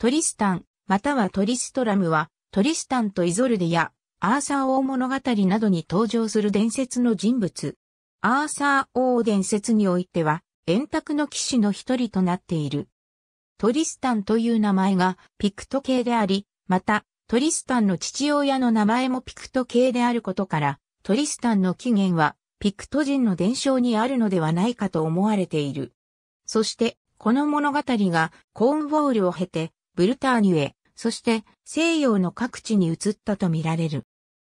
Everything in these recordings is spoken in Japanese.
トリスタン、またはトリストラムは、トリスタンとイゾルデや、アーサー王物語などに登場する伝説の人物。アーサー王伝説においては、円卓の騎士の一人となっている。トリスタンという名前がピクト系であり、また、トリスタンの父親の名前もピクト系であることから、トリスタンの起源は、ピクト人の伝承にあるのではないかと思われている。そして、この物語がコーンウォールを経て、ブルターニュへ、そして西洋の各地に移ったとみられる。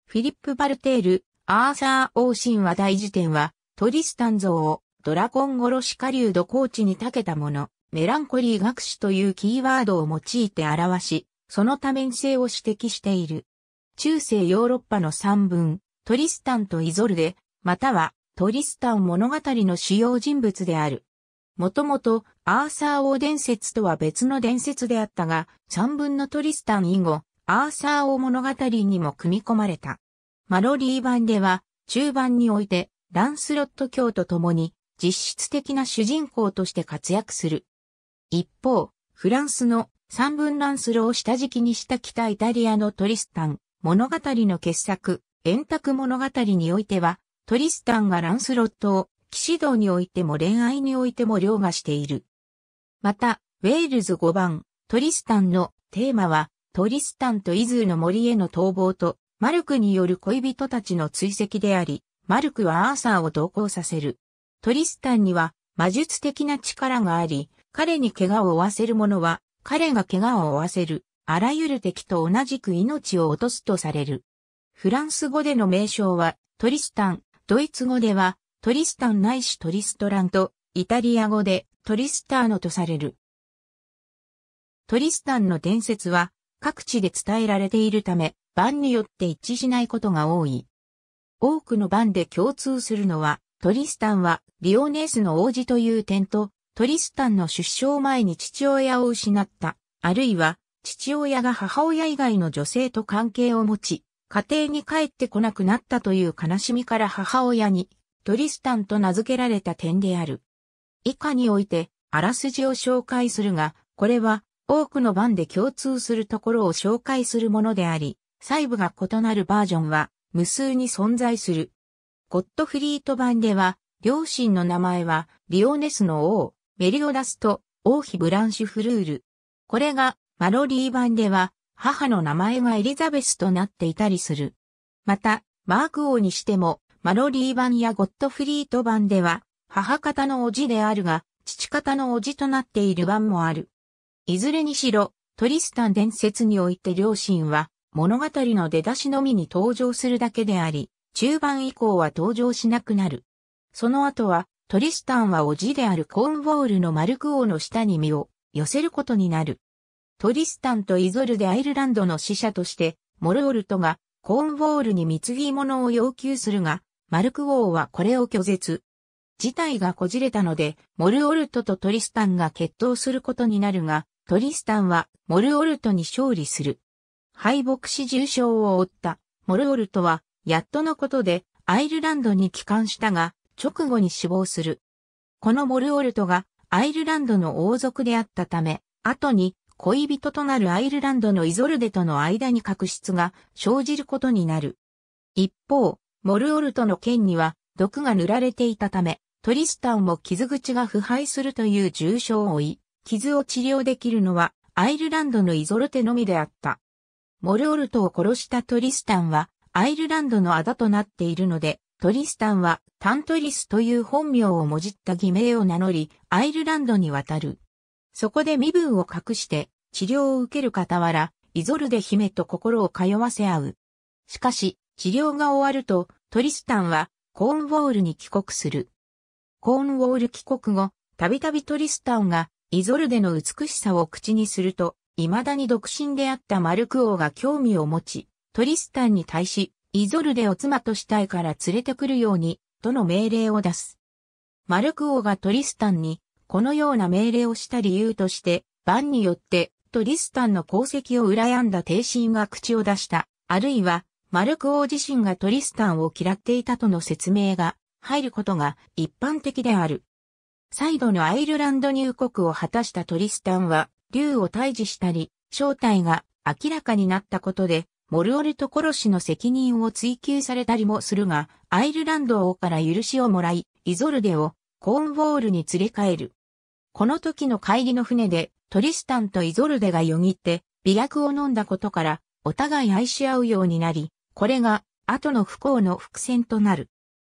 フィリップ・バルテール、アーサー・オーシン話大辞典は、トリスタン像をドラゴン殺し狩人コーチに長けたもの、メランコリー学士というキーワードを用いて表し、その多面性を指摘している。中世ヨーロッパの三文、トリスタンとイゾルデ、またはトリスタン物語の主要人物であるもともとアーサー王伝説とは別の伝説であったが、三分のトリスタン以後、アーサー王物語にも組み込まれた。マロリー版では、中盤において、ランスロット教と共に、実質的な主人公として活躍する。一方、フランスの三分ランスロを下敷きにした北イタリアのトリスタン、物語の傑作、円卓物語においては、トリスタンがランスロットを騎士道においても恋愛においても凌駕している。また、ウェールズ5番、トリスタンのテーマは、トリスタンとイズーの森への逃亡と、マルクによる恋人たちの追跡であり、マルクはアーサーを同行させる。トリスタンには魔術的な力があり、彼に怪我を負わせる者は、彼が怪我を負わせる、あらゆる敵と同じく命を落とすとされる。フランス語での名称は、トリスタン、ドイツ語では、トリスタンないしトリストランと、イタリア語でトリスターノとされる。トリスタンの伝説は各地で伝えられているため、版によって一致しないことが多い。多くの版で共通するのは、トリスタンはリオネースの王子という点と、トリスタンの出生前に父親を失った、あるいは父親が母親以外の女性と関係を持ち、家庭に帰ってこなくなったという悲しみから母親にトリスタンと名付けられた点である。以下において、あらすじを紹介するが、これは多くの版で共通するところを紹介するものであり、細部が異なるバージョンは無数に存在する。ゴッドフリート版では、両親の名前は、リオネスの王、メリオダスと王妃ブランシュフルール。これが、マロリー版では、母の名前がエリザベスとなっていたりする。また、マーク王にしても、マロリー版やゴットフリート版では、母方のおじであるが、父方のおじとなっている版もある。いずれにしろ、トリスタン伝説において両親は、物語の出だしのみに登場するだけであり、中盤以降は登場しなくなる。その後は、トリスタンはおじであるコーンウォールのマルク王の下に身を寄せることになる。トリスタンとイゾルでアイルランドの使者として、モルオルトがコーンウォールに貢ぎ物を要求するが、マルク王はこれを拒絶。事態がこじれたので、モルオルトとトリスタンが決闘することになるが、トリスタンはモルオルトに勝利する。敗北し重傷を負ったモルオルトは、やっとのことでアイルランドに帰還したが、直後に死亡する。このモルオルトがアイルランドの王族であったため、後に恋人となるアイルランドのイゾルデとの間に確執が生じることになる。一方、モルオルトの剣には毒が塗られていたため、トリスタンも傷口が腐敗するという重傷を負い、傷を治療できるのはアイルランドのイゾルテのみであった。モルオルトを殺したトリスタンはアイルランドのあだとなっているので、トリスタンはタントリスという本名をもじった偽名を名乗り、アイルランドに渡る。そこで身分を隠して治療を受ける傍ら、イゾルデ姫と心を通わせ合う。しかし、治療が終わると、トリスタンはコーンウォールに帰国する。コーンウォール帰国後、たびたびトリスタンがイゾルデの美しさを口にすると、未だに独身であったマルク王が興味を持ち、トリスタンに対し、イゾルデを妻としたいから連れてくるように、との命令を出す。マルク王がトリスタンに、このような命令をした理由として、バンによって、トリスタンの功績を羨んだ帝神が口を出した、あるいは、マルク王自身がトリスタンを嫌っていたとの説明が入ることが一般的である。再度のアイルランド入国を果たしたトリスタンは、竜を退治したり、正体が明らかになったことで、モルオルト殺しの責任を追及されたりもするが、アイルランド王から許しをもらい、イゾルデをコーンウォールに連れ帰る。この時の帰りの船で、トリスタンとイゾルデがよぎって、美薬を飲んだことから、お互い愛し合うようになり、これが後の不幸の伏線となる。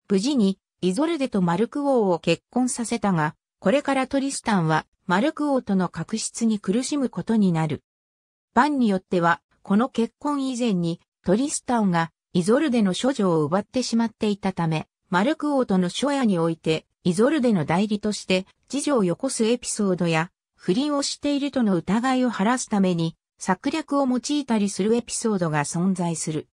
無事にイゾルデとマルク王を結婚させたが、これからトリスタンはマルク王との確執に苦しむことになる。バンによっては、この結婚以前にトリスタンがイゾルデの処女を奪ってしまっていたため、マルク王との初夜において、イゾルデの代理として次女をよこすエピソードや、不倫をしているとの疑いを晴らすために、策略を用いたりするエピソードが存在する。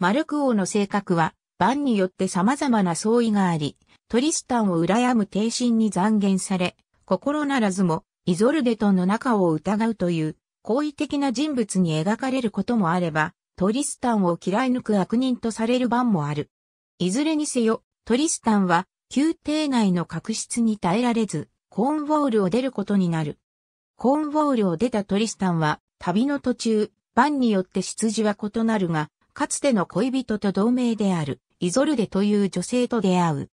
マルク王の性格は、番によって様々な相違があり、トリスタンを羨む帝心に残言され、心ならずも、イゾルデとの仲を疑うという、好意的な人物に描かれることもあれば、トリスタンを嫌い抜く悪人とされる番もある。いずれにせよ、トリスタンは、宮廷内の確執に耐えられず、コーンウォールを出ることになる。コーンウォールを出たトリスタンは、旅の途中、番によって出自は異なるが、かつての恋人と同盟である、イゾルデという女性と出会う。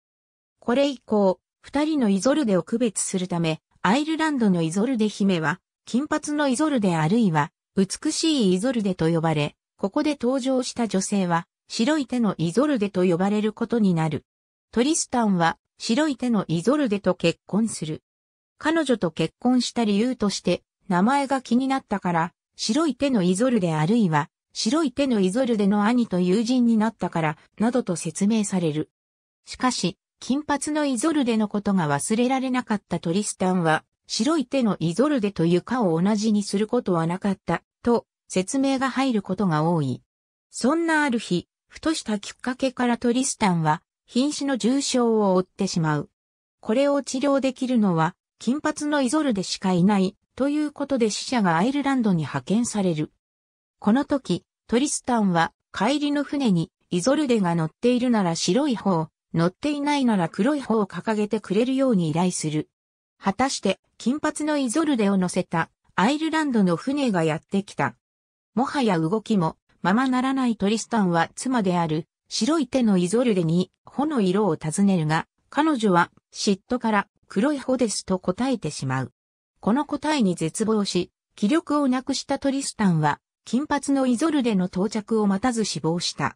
これ以降、二人のイゾルデを区別するため、アイルランドのイゾルデ姫は、金髪のイゾルデあるいは、美しいイゾルデと呼ばれ、ここで登場した女性は、白い手のイゾルデと呼ばれることになる。トリスタンは、白い手のイゾルデと結婚する。彼女と結婚した理由として、名前が気になったから、白い手のイゾルデあるいは、白い手のイゾルデの兄と友人になったから、などと説明される。しかし、金髪のイゾルデのことが忘れられなかったトリスタンは、白い手のイゾルデと床を同じにすることはなかった、と説明が入ることが多い。そんなある日、ふとしたきっかけからトリスタンは、瀕死の重傷を負ってしまう。これを治療できるのは、金髪のイゾルデしかいない、ということで死者がアイルランドに派遣される。この時、トリスタンは帰りの船にイゾルデが乗っているなら白い方、乗っていないなら黒い方を掲げてくれるように依頼する。果たして金髪のイゾルデを乗せたアイルランドの船がやってきた。もはや動きもままならないトリスタンは妻である白い手のイゾルデに穂の色を尋ねるが、彼女は嫉妬から黒い穂ですと答えてしまう。この答えに絶望し、気力をなくしたトリスタンは金髪のイゾルデの到着を待たず死亡した。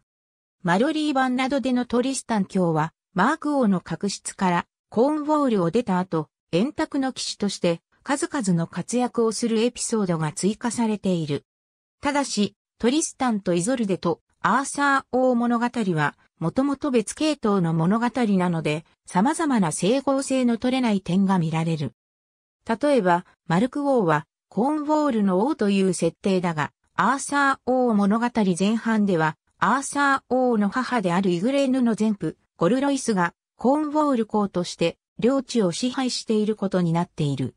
マロリー版などでのトリスタン卿は、マーク王の確執から、コーンウォールを出た後、円卓の騎士として、数々の活躍をするエピソードが追加されている。ただし、トリスタンとイゾルデとアーサー王物語は、もともと別系統の物語なので、様々な整合性の取れない点が見られる。例えば、マルク王は、コーンウォールの王という設定だが、アーサー王物語前半では、アーサー王の母であるイグレーヌの前夫、ゴルロイスが、コーンウォール公として、領地を支配していることになっている。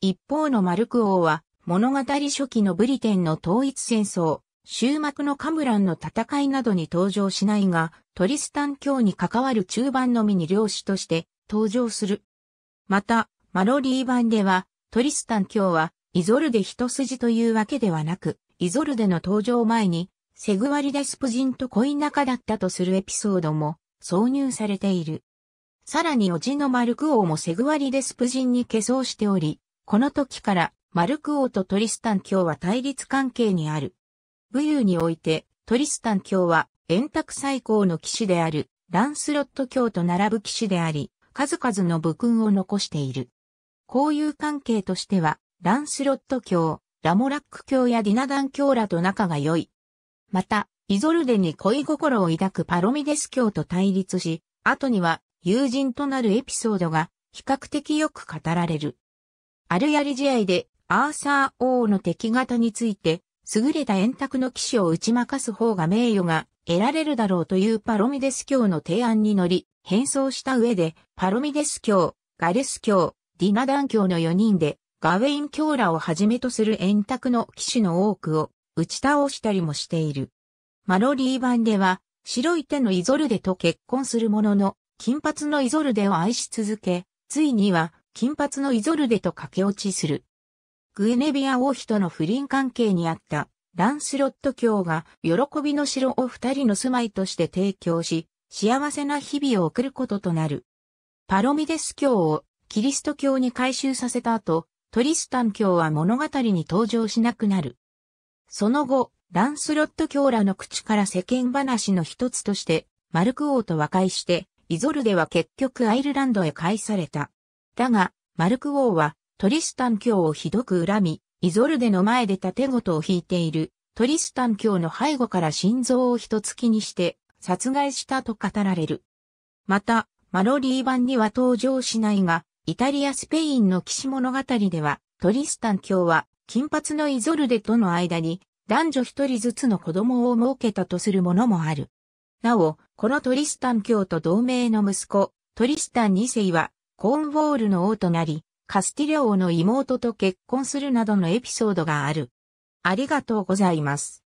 一方のマルク王は、物語初期のブリテンの統一戦争、終幕のカムランの戦いなどに登場しないが、トリスタン教に関わる中盤のみに領主として登場する。また、マロリー版では、トリスタン教は、イゾルで一筋というわけではなく、イゾルデの登場前に、セグワリデスプ人と恋仲だったとするエピソードも挿入されている。さらにおじのマルク王もセグワリデスプ人に化粧しており、この時からマルク王とトリスタン教は対立関係にある。武勇においてトリスタン教は円卓最高の騎士であるランスロット教と並ぶ騎士であり、数々の武勲を残している。交友関係としては、ランスロット教、ラモラック教やディナダン教らと仲が良い。また、イゾルデに恋心を抱くパロミデス教と対立し、後には友人となるエピソードが比較的よく語られる。アルヤリ試合でアーサー王の敵方について、優れた円卓の騎士を打ち負かす方が名誉が得られるだろうというパロミデス教の提案に乗り、変装した上で、パロミデス教、ガレス教、ディナダン教の4人で、ガウェイン教羅をはじめとする円卓の騎士の多くを打ち倒したりもしている。マロリー版では、白い手のイゾルデと結婚するものの、金髪のイゾルデを愛し続け、ついには、金髪のイゾルデと駆け落ちする。グエネビア王妃との不倫関係にあったランスロット教が喜びの城を二人の住まいとして提供し、幸せな日々を送ることとなる。パロミデス教をキリスト教に改修させた後、トリスタン卿は物語に登場しなくなる。その後、ランスロット卿らの口から世間話の一つとして、マルク王と和解して、イゾルデは結局アイルランドへ返された。だが、マルク王は、トリスタン卿をひどく恨み、イゾルデの前で盾ごとを引いている、トリスタン卿の背後から心臓を一突きにして、殺害したと語られる。また、マロリー版には登場しないが、イタリア・スペインの騎士物語では、トリスタン卿は、金髪のイゾルデとの間に、男女一人ずつの子供を設けたとするものもある。なお、このトリスタン卿と同盟の息子、トリスタン2世は、コーンウォールの王となり、カスティリオ王の妹と結婚するなどのエピソードがある。ありがとうございます。